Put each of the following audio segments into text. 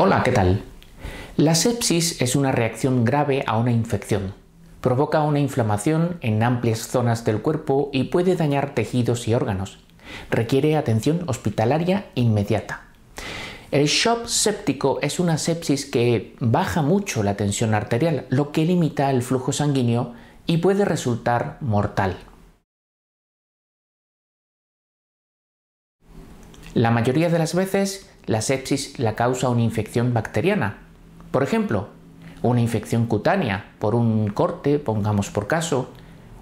Hola, ¿qué tal? La sepsis es una reacción grave a una infección. Provoca una inflamación en amplias zonas del cuerpo y puede dañar tejidos y órganos. Requiere atención hospitalaria inmediata. El shock séptico es una sepsis que baja mucho la tensión arterial, lo que limita el flujo sanguíneo y puede resultar mortal. La mayoría de las veces la sepsis la causa una infección bacteriana. Por ejemplo, una infección cutánea por un corte, pongamos por caso,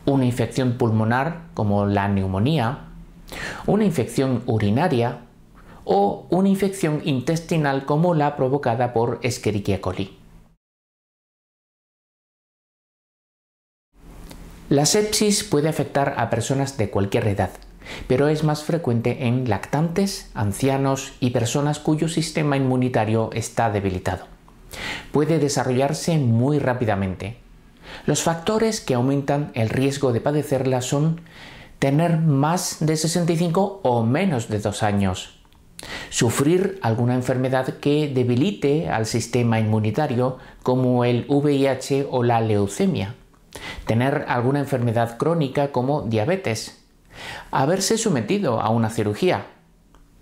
una infección pulmonar como la neumonía, una infección urinaria o una infección intestinal como la provocada por Escherichia coli. La sepsis puede afectar a personas de cualquier edad, pero es más frecuente en lactantes, ancianos y personas cuyo sistema inmunitario está debilitado. Puede desarrollarse muy rápidamente. Los factores que aumentan el riesgo de padecerla son tener más de 65 o menos de 2 años, sufrir alguna enfermedad que debilite al sistema inmunitario como el VIH o la leucemia, tener alguna enfermedad crónica como diabetes, haberse sometido a una cirugía,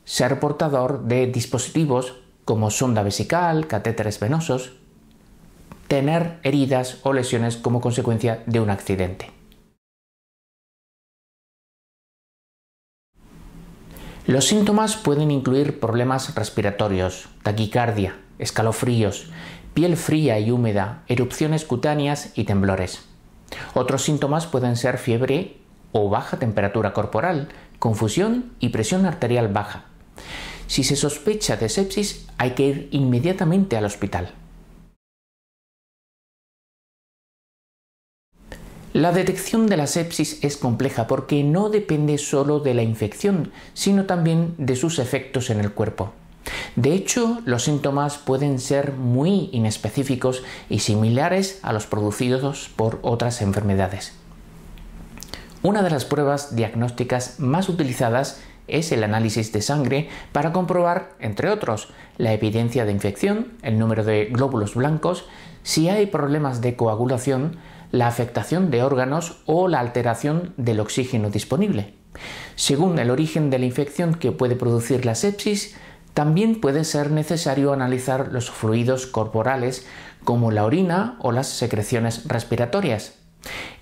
ser portador de dispositivos como sonda vesical, catéteres venosos, tener heridas o lesiones como consecuencia de un accidente. Los síntomas pueden incluir problemas respiratorios, taquicardia, escalofríos, piel fría y húmeda, erupciones cutáneas y temblores. Otros síntomas pueden ser fiebre o baja temperatura corporal, confusión y presión arterial baja. Si se sospecha de sepsis, hay que ir inmediatamente al hospital. La detección de la sepsis es compleja porque no depende solo de la infección, sino también de sus efectos en el cuerpo. De hecho, los síntomas pueden ser muy inespecíficos y similares a los producidos por otras enfermedades. Una de las pruebas diagnósticas más utilizadas es el análisis de sangre para comprobar, entre otros, la evidencia de infección, el número de glóbulos blancos, si hay problemas de coagulación, la afectación de órganos o la alteración del oxígeno disponible. Según el origen de la infección que puede producir la sepsis, también puede ser necesario analizar los fluidos corporales como la orina o las secreciones respiratorias.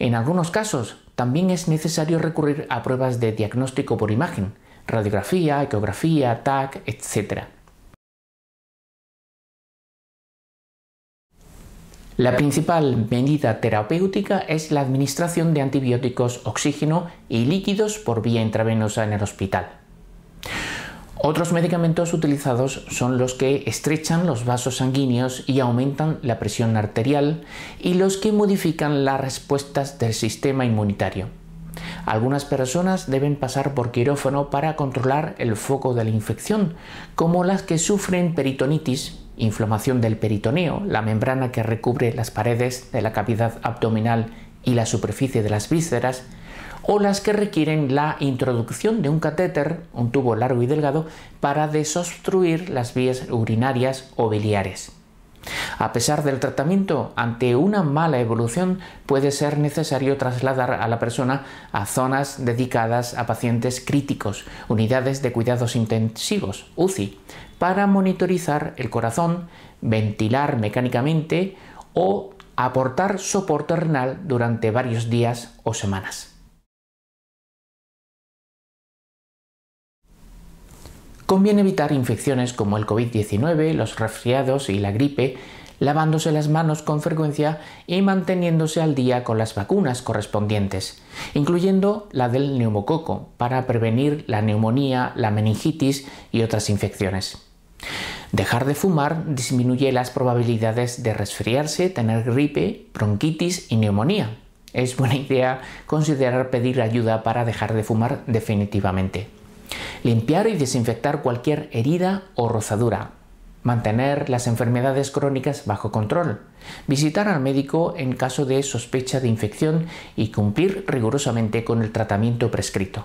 En algunos casos, también es necesario recurrir a pruebas de diagnóstico por imagen, radiografía, ecografía, TAC, etc. La principal medida terapéutica es la administración de antibióticos, oxígeno y líquidos por vía intravenosa en el hospital. Otros medicamentos utilizados son los que estrechan los vasos sanguíneos y aumentan la presión arterial y los que modifican las respuestas del sistema inmunitario. Algunas personas deben pasar por quirófano para controlar el foco de la infección, como las que sufren peritonitis, inflamación del peritoneo, la membrana que recubre las paredes de la cavidad abdominal y la superficie de las vísceras, o las que requieren la introducción de un catéter, un tubo largo y delgado, para desobstruir las vías urinarias o biliares. A pesar del tratamiento, ante una mala evolución puede ser necesario trasladar a la persona a zonas dedicadas a pacientes críticos, unidades de cuidados intensivos, UCI, para monitorizar el corazón, ventilar mecánicamente o aportar soporte renal durante varios días o semanas. Conviene evitar infecciones como el COVID-19, los resfriados y la gripe, lavándose las manos con frecuencia y manteniéndose al día con las vacunas correspondientes, incluyendo la del neumococo, para prevenir la neumonía, la meningitis y otras infecciones. Dejar de fumar disminuye las probabilidades de resfriarse, tener gripe, bronquitis y neumonía. Es buena idea considerar pedir ayuda para dejar de fumar definitivamente limpiar y desinfectar cualquier herida o rozadura, mantener las enfermedades crónicas bajo control, visitar al médico en caso de sospecha de infección y cumplir rigurosamente con el tratamiento prescrito.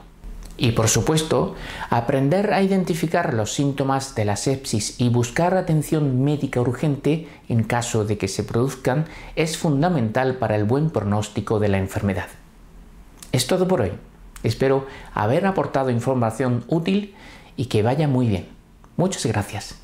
Y por supuesto, aprender a identificar los síntomas de la sepsis y buscar atención médica urgente en caso de que se produzcan es fundamental para el buen pronóstico de la enfermedad. Es todo por hoy. Espero haber aportado información útil y que vaya muy bien. Muchas gracias.